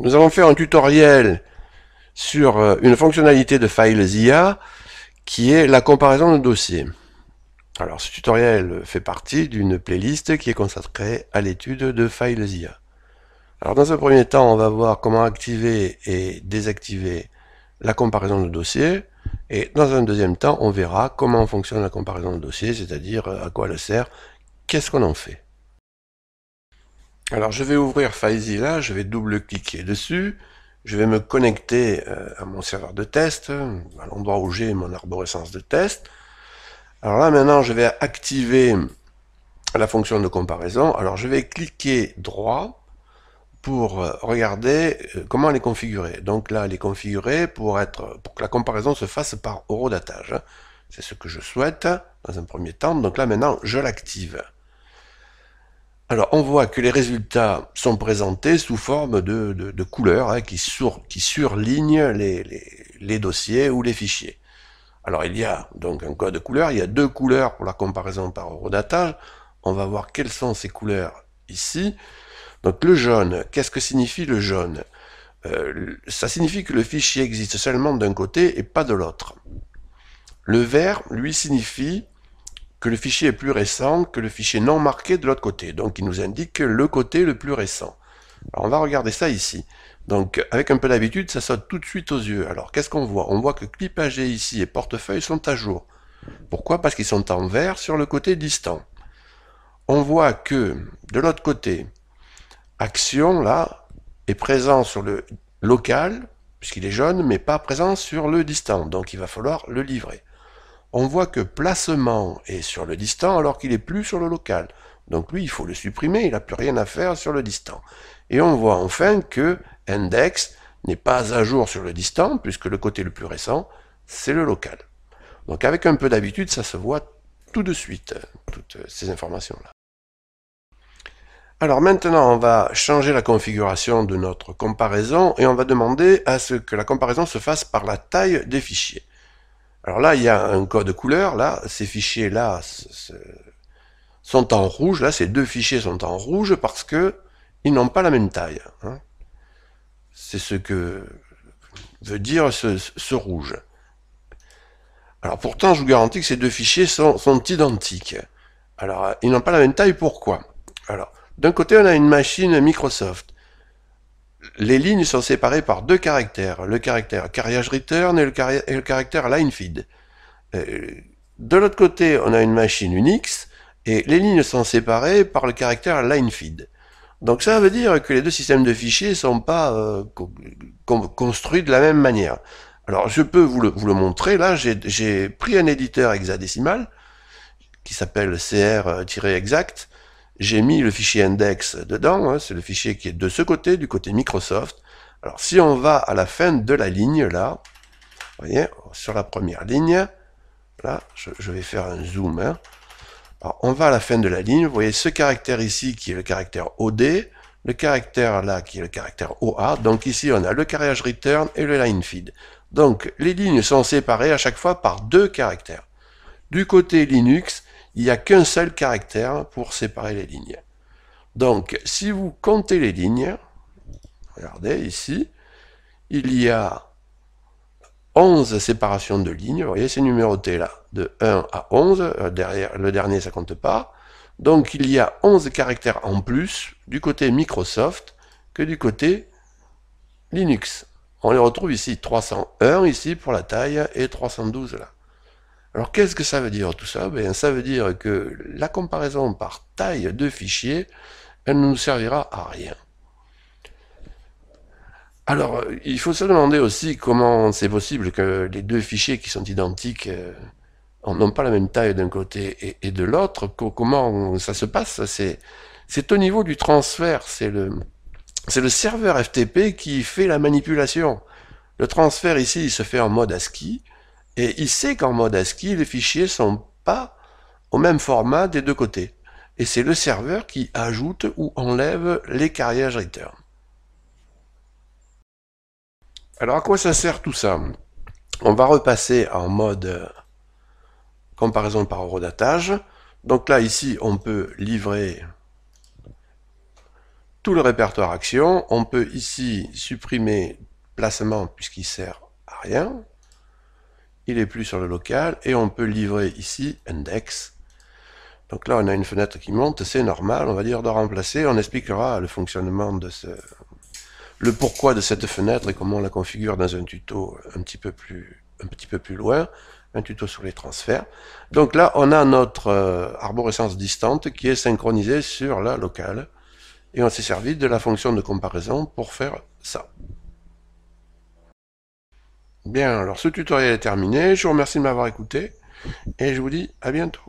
Nous allons faire un tutoriel sur euh, une fonctionnalité de Files.IA qui est la comparaison de dossiers. Alors ce tutoriel fait partie d'une playlist qui est consacrée à l'étude de Files.IA. Alors dans un premier temps, on va voir comment activer et désactiver la comparaison de dossiers. Et dans un deuxième temps, on verra comment fonctionne la comparaison de dossiers, c'est-à-dire euh, à quoi elle sert, qu'est-ce qu'on en fait. Alors je vais ouvrir là, je vais double-cliquer dessus, je vais me connecter euh, à mon serveur de test, à l'endroit où j'ai mon arborescence de test. Alors là maintenant je vais activer la fonction de comparaison. Alors je vais cliquer droit pour euh, regarder euh, comment elle est configurée. Donc là elle est configurée pour, être, pour que la comparaison se fasse par horodatage. Hein. C'est ce que je souhaite dans un premier temps. Donc là maintenant je l'active. Alors on voit que les résultats sont présentés sous forme de, couleurs hein, qui, qui, surlignent les, dossiers ou les fichiers. Alors il y a donc un code couleur, il y a deux couleurs pour la comparaison par EuroData. On va voir quelles sont ces couleurs ici. Donc le jaune, qu'est-ce que signifie le jaune euh, Ça signifie que le fichier existe seulement d'un côté et pas de l'autre. Le vert, lui, signifie le fichier est plus récent que le fichier non marqué de l'autre côté. Donc il nous indique le côté le plus récent. Alors on va regarder ça ici. Donc avec un peu d'habitude, ça saute tout de suite aux yeux. Alors qu'est-ce qu'on voit On voit que clipage ici et portefeuille sont à jour. Pourquoi Parce qu'ils sont en vert sur le côté distant. On voit que de l'autre côté, action là est présent sur le local puisqu'il est jaune mais pas présent sur le distant. Donc il va falloir le livrer on voit que placement est sur le distant alors qu'il est plus sur le local. Donc lui, il faut le supprimer, il n'a plus rien à faire sur le distant. Et on voit enfin que index n'est pas à jour sur le distant, puisque le côté le plus récent, c'est le local. Donc avec un peu d'habitude, ça se voit tout de suite, toutes ces informations-là. Alors maintenant, on va changer la configuration de notre comparaison et on va demander à ce que la comparaison se fasse par la taille des fichiers. Alors là, il y a un code couleur. Là, ces fichiers-là sont en rouge. Là, ces deux fichiers sont en rouge parce que ils n'ont pas la même taille. Hein. C'est ce que veut dire ce, rouge. Alors pourtant, je vous garantis que ces deux fichiers sont identiques. Alors, ils n'ont pas la même taille, pourquoi Alors, d'un côté, on a une machine Microsoft les lignes sont séparées par deux caractères, le caractère carriage return et le, caractère line feed. Euh, de l'autre côté, on a une machine Unix et les lignes sont séparées par le caractère line feed. Donc ça veut dire que les deux systèmes de fichiers sont pas euh, construits de la même manière. Alors je peux vous le, vous le montrer, là j'ai pris un éditeur hexadécimal qui s'appelle CR-exact, euh, j'ai mis le fichier index dedans, hein, c'est le fichier qui est de ce côté, du côté Microsoft. Alors si on va à la fin de la ligne là, vous voyez, sur la première ligne, là, je, vais faire un zoom. Hein. Alors, on va à la fin de la ligne, vous voyez ce caractère ici qui est le caractère OD, le caractère là qui est le caractère OA, donc ici on a le carriage return et le line feed. Donc les lignes sont séparées à chaque fois par deux caractères. Du côté Linux, il n'y a qu'un seul caractère pour séparer les lignes. Donc, si vous comptez les lignes, regardez ici, il y a 11 séparations de lignes. Vous voyez, ces numéroté là, de 1 à 11. Euh, derrière, le dernier, ça compte pas. Donc, il y a 11 caractères en plus du côté Microsoft que du côté Linux. On les retrouve ici, 301 ici pour la taille et 312 là. Alors qu'est-ce que ça veut dire tout ça ben, Ça veut dire que la comparaison par taille de fichier, elle ne nous servira à rien. Alors, il faut se demander aussi comment c'est possible que les deux fichiers qui sont identiques euh, n'ont pas la même taille d'un côté et, de l'autre. Comment ça se passe C'est au niveau du transfert, c'est le, le serveur FTP qui fait la manipulation. Le transfert ici, il se fait en mode ASCII. Et il sait qu'en mode ASCII, les fichiers sont pas au même format des deux côtés. Et c'est le serveur qui ajoute ou enlève les carriages return. Alors à quoi ça sert tout ça On va repasser en mode comparaison par horodatage. Donc là ici on peut livrer tout le répertoire action. On peut ici supprimer placement puisqu'il sert à rien il n'est plus sur le local et on peut livrer ici index. Donc là, on a une fenêtre qui monte, c'est normal, on va dire de remplacer. On expliquera le fonctionnement de ce... le pourquoi de cette fenêtre et comment on la configure dans un tuto un petit peu plus, un petit peu plus loin, un tuto sur les transferts. Donc là, on a notre euh, arborescence distante qui est synchronisée sur la locale et on s'est servi de la fonction de comparaison pour faire ça. Bien, alors ce tutoriel est terminé. Je vous remercie de m'avoir écouté et je vous dis à bientôt.